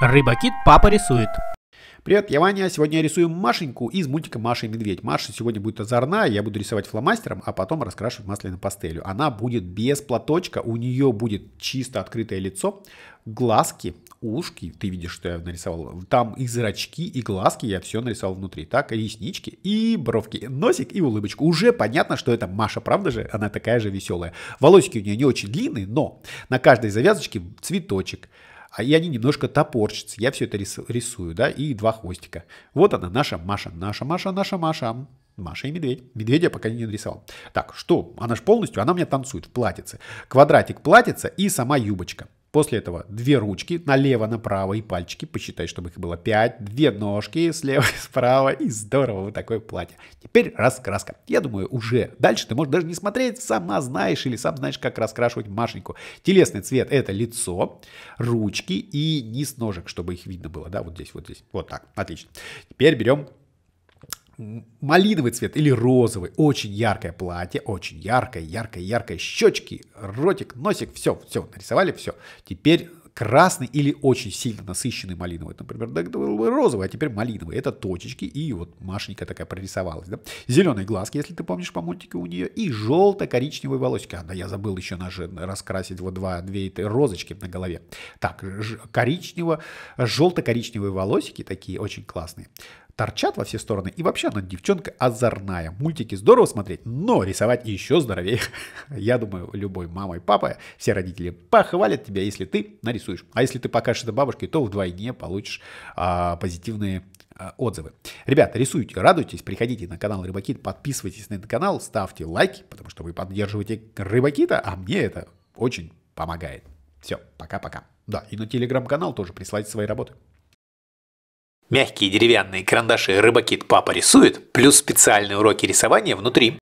Рыбакит папа рисует. Привет, я Ваня. Сегодня я рисую Машеньку из мультика «Маша и медведь». Маша сегодня будет озорная, я буду рисовать фломастером, а потом раскрашивать масляной пастелью. Она будет без платочка, у нее будет чисто открытое лицо, глазки, ушки, ты видишь, что я нарисовал, там и зрачки, и глазки, я все нарисовал внутри, так, реснички, и бровки, носик, и улыбочку. Уже понятно, что это Маша, правда же? Она такая же веселая. Волосики у нее не очень длинные, но на каждой завязочке цветочек, а и они немножко топорчатся. Я все это рисую, да, и два хвостика. Вот она, наша Маша, наша Маша, наша Маша. Маша и медведь. Медведя пока не нарисовал. Так, что? Она же полностью, она у меня танцует в платьице. Квадратик платьица и сама юбочка. После этого две ручки налево, направо и пальчики, посчитай, чтобы их было пять. две ножки слева и справа, и здорово вот такое платье. Теперь раскраска. Я думаю, уже дальше ты можешь даже не смотреть, сама знаешь или сам знаешь, как раскрашивать Машеньку. Телесный цвет — это лицо, ручки и низ ножек, чтобы их видно было, да, вот здесь, вот здесь, вот так, отлично. Теперь берем малиновый цвет или розовый, очень яркое платье, очень яркое, яркое, яркое, щечки, ротик, носик, все, все, нарисовали, все. Теперь красный или очень сильно насыщенный малиновый, например, розовый, а теперь малиновый, это точечки, и вот Машенька такая прорисовалась, да? зеленые глазки, если ты помнишь по мультике у нее, и желто-коричневые волосики, а, да, я забыл еще на наш, раскрасить вот два, две розочки на голове, так, коричнево, желто-коричневые волосики такие очень классные, торчат во все стороны. И вообще она девчонка озорная. Мультики здорово смотреть, но рисовать еще здоровее. Я думаю, любой мама и папа, все родители похвалят тебя, если ты нарисуешь. А если ты покажешь это бабушке, то вдвойне получишь а, позитивные а, отзывы. Ребята, рисуйте, радуйтесь, приходите на канал Рыбакит, подписывайтесь на этот канал, ставьте лайки, потому что вы поддерживаете Рыбакита, а мне это очень помогает. Все, пока-пока. Да, и на телеграм-канал тоже присылайте свои работы. Мягкие деревянные карандаши рыбакит папа рисует, плюс специальные уроки рисования внутри.